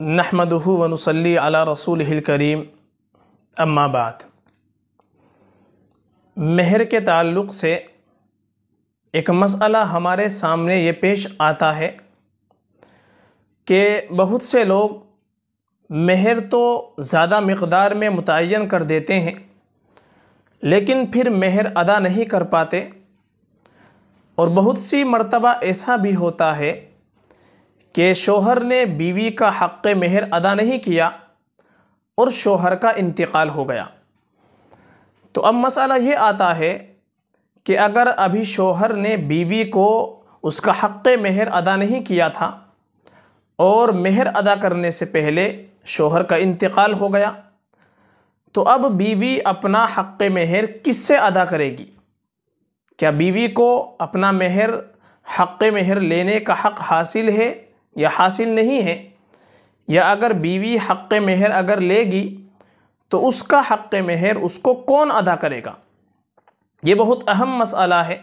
नहमदहू वनसली अला रसूल करीम अम्माबाद मेहर के ताल्लुक़ से एक मसला हमारे सामने ये पेश आता है कि बहुत से लोग मेहर तो ज़्यादा मकदार में मुतन कर देते हैं लेकिन फिर मेहर अदा नहीं कर पाते और बहुत सी मर्तबा ऐसा भी होता है कि शोहर ने बीवी का हक़ मेहर अदा नहीं किया और शोहर का इंतकाल हो गया तो अब मसाला ये आता है कि अगर अभी शोहर ने बीवी को उसका हक़ मेहर अदा नहीं किया था और मेहर अदा करने से पहले शोहर का इंतकाल हो गया तो अब बीवी अपना हक़ मेहर किससे अदा करेगी क्या बीवी को अपना मेहर हक़ मेहर लेने का हक़ हासिल है या हासिल नहीं है या अगर बीवी हक़ मेहर अगर लेगी तो उसका हक़ मेहर उसको कौन अदा करेगा ये बहुत अहम मसला है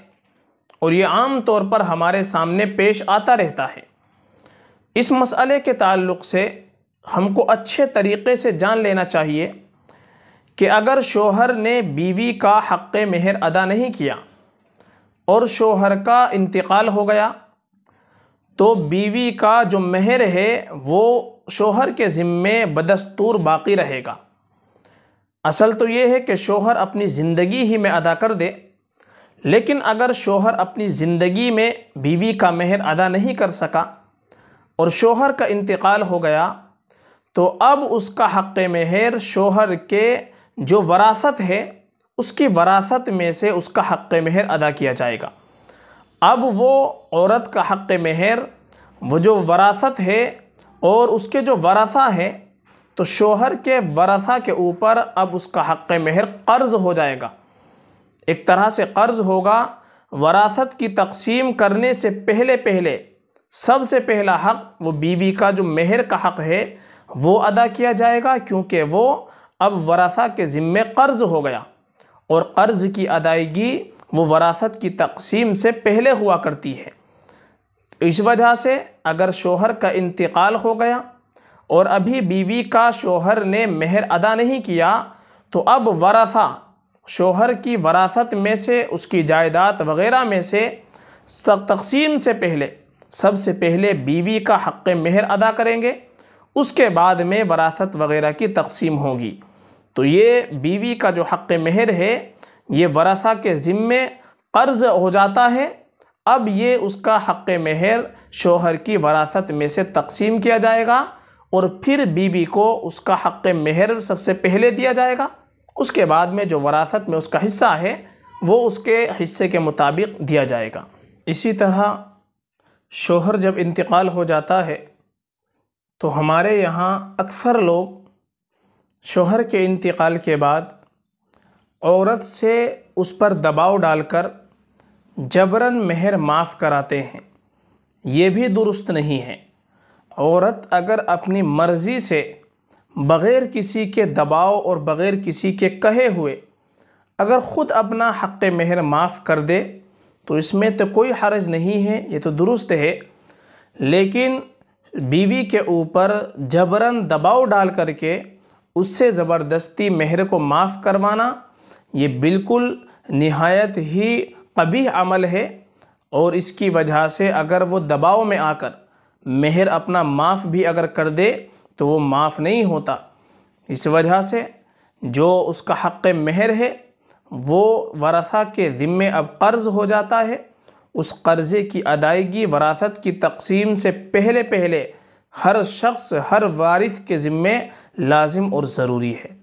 और ये आम तौर पर हमारे सामने पेश आता रहता है इस मसले के ताल्लुक़ से हमको अच्छे तरीक़े से जान लेना चाहिए कि अगर शोहर ने बीवी का हक़ मेहर अदा नहीं किया और शोहर का इंतकाल हो गया तो बीवी का जो मेहर है वो शोहर के ज़िम्मे बदस्तूर बाकी रहेगा असल तो ये है कि शोहर अपनी ज़िंदगी ही में अदा कर दे लेकिन अगर शोहर अपनी ज़िंदगी में बीवी का मेहर अदा नहीं कर सका और शोहर का इंतकाल हो गया तो अब उसका हक़ मेहर शोहर के जो वरासत है उसकी वरासत में से उसका हक़ महर अदा किया जाएगा अब वो औरत का हक़ महर वो जो वरासत है और उसके जो वरासा है तो शोहर के वरासा के ऊपर अब उसका हक़ महर कर्ज़ हो जाएगा एक तरह से कर्ज़ होगा वरासत की तकसीम करने से पहले पहले सबसे पहला हक़ वो बीवी का जो मेहर का हक़ है वो अदा किया जाएगा क्योंकि वो अब वरासा के ज़िम्मे कर्ज़ हो गया और कर्ज़ की अदायगी वो वरासत की तकसीम से पहले हुआ करती है इस वजह से अगर शोहर का इंतकाल हो गया और अभी बीवी का शोहर ने मेहर अदा नहीं किया तो अब वरासा शोहर की वरासत में से उसकी जायदाद वगैरह में से तकसीम से पहले सबसे पहले बीवी का हक़ मेहर अदा करेंगे उसके बाद में वरासत वगैरह की तकसीम होगी तो ये बीवी का जो हक़ मेहर है ये वरासा के ज़िम्मे कर्ज़ हो जाता है अब ये उसका हक़ मेहर शोहर की वरासत में से तकसीम किया जाएगा और फिर बीवी को उसका हक़ मेहर सबसे पहले दिया जाएगा उसके बाद में जो वरासत में उसका हिस्सा है वो उसके हिस्से के मुताबिक दिया जाएगा इसी तरह शोहर जब इंतकाल हो जाता है तो हमारे यहाँ अक्सर लोग शोहर के इंतकाल के बाद औरत से उस पर दबाव डालकर जबरन मेहर माफ़ कराते हैं ये भी दुरुस्त नहीं है औरत अगर अपनी मर्ज़ी से बग़ैर किसी के दबाव और बग़ैर किसी के कहे हुए अगर ख़ुद अपना हक़ मेहर माफ़ कर दे तो इसमें तो कोई हर्ज नहीं है ये तो दुरुस्त है लेकिन बीवी के ऊपर जबरन दबाव डाल करके उससे ज़बरदस्ती मेहर को माफ़ करवाना ये बिल्कुल नहायत ही कभी अमल है और इसकी वजह से अगर वो दबाव में आकर मेहर अपना माफ़ भी अगर कर दे तो वो माफ़ नहीं होता इस वजह से जो उसका हक़ मेहर है वो वरासा के ज़िम्मे अब कर्ज़ हो जाता है उस कर्ज़े की अदायगी वरासत की तकसीम से पहले पहले हर शख्स हर वारिस के ज़िम्मे लाजिम और ज़रूरी है